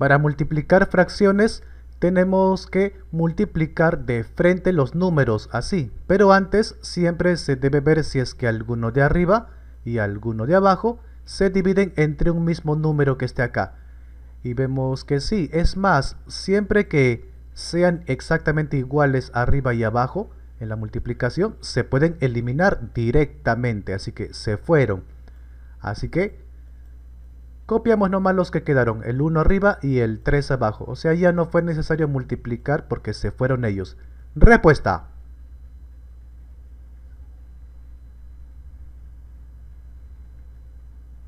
Para multiplicar fracciones tenemos que multiplicar de frente los números así, pero antes siempre se debe ver si es que alguno de arriba y alguno de abajo se dividen entre un mismo número que esté acá. Y vemos que sí, es más, siempre que sean exactamente iguales arriba y abajo en la multiplicación, se pueden eliminar directamente, así que se fueron. Así que Copiamos nomás los que quedaron, el 1 arriba y el 3 abajo. O sea, ya no fue necesario multiplicar porque se fueron ellos. Respuesta.